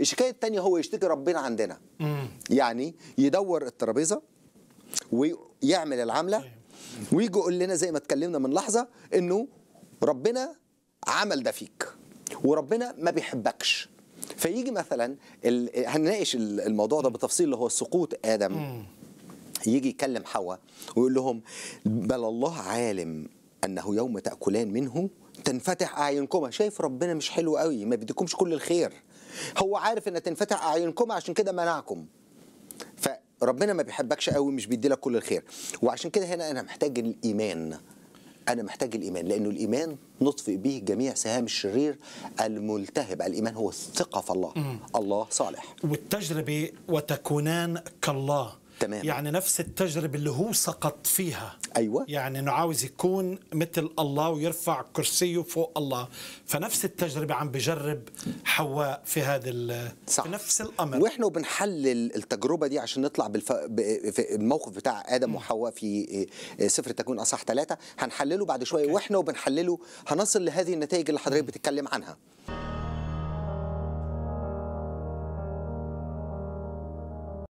الشكايه الثانيه هو يشتكي ربنا عندنا مم. يعني يدور الترابيزه ويعمل العمله طيب. ويجي يقول لنا زي ما اتكلمنا من لحظه انه ربنا عمل ده فيك وربنا ما بيحبكش فيجي مثلا هنناقش الموضوع ده بتفصيل اللي هو سقوط ادم مم. يجي يكلم حواء ويقول لهم بل الله عالم أنه يوم تأكلان منه تنفتح أعينكما شايف ربنا مش حلو قوي ما بيديكمش كل الخير هو عارف أن تنفتح أعينكما عشان كده منعكم فربنا ما بيحبكش قوي مش بيدي لك كل الخير وعشان كده هنا أنا محتاج الإيمان أنا محتاج الإيمان لأنه الإيمان نطفئ به جميع سهام الشرير الملتهب الإيمان هو الثقة في الله الله صالح والتجربة وتكونان كالله تمام. يعني نفس التجربة اللي هو سقط فيها أيوة يعني أنه عاوز يكون مثل الله ويرفع كرسيه فوق الله فنفس التجربة عم بجرب حواء في هذا صح. في نفس الأمر وإحنا بنحلل التجربة دي عشان نطلع بالف... في الموقف بتاع آدم وحواء في آه، سفر التكوين أصح ثلاثة هنحلله بعد شوية وإحنا وبنحلله هنصل لهذه النتائج اللي حضرتك بتتكلم عنها